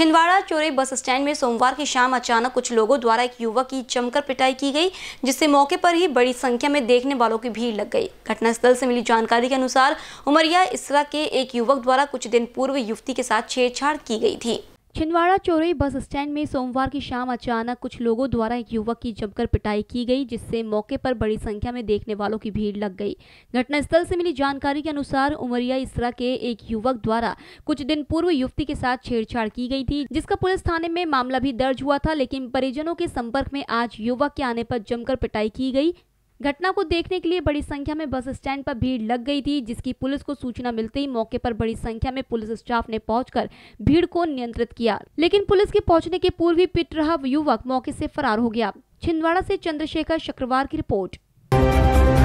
छिंदवाड़ा चोरे bus stand में सोमवार की शाम अचानक कुछ लोगों द्वारा एक युवक की जमकर पिटाई की गई जिससे मौके पर ही बड़ी संख्या में देखने वालों की भीड़ लग गई घटनास्थल से मिली जानकारी के अनुसार उमरिया इसरा के एक युवक द्वारा कुछ दिन पूर्व युवती के साथ छेड़छाड़ की गई थी छिंदवाड़ा चोरई बस स्टैंड में सोमवार की शाम अचानक कुछ लोगों द्वारा एक युवक की जमकर पिटाई की गई जिससे मौके पर बड़ी संख्या में देखने वालों की भीड़ लग गई घटनास्थल से मिली जानकारी के अनुसार उमरिया इसरा के एक युवक द्वारा कुछ दिन पूर्व युवती के साथ छेड़छाड़ की गई थी जिसका पुलिस थाने में मामला भी दर्ज हुआ था लेकिन परिजनों के संपर्क में आज युवक के आने पर जमकर पिटाई की गई घटना को देखने के लिए बड़ी संख्या में बस स्टैंड पर भीड़ लग गई थी जिसकी पुलिस को सूचना मिलते ही मौके पर बड़ी संख्या में पुलिस स्टाफ ने पहुंचकर भीड़ को नियंत्रित किया लेकिन पुलिस के पहुंचने के पूर्व ही पिट रहा युवक मौके से फरार हो गया छिंदवाड़ा से चंद्रशेखर शक्रवार की रिपोर्ट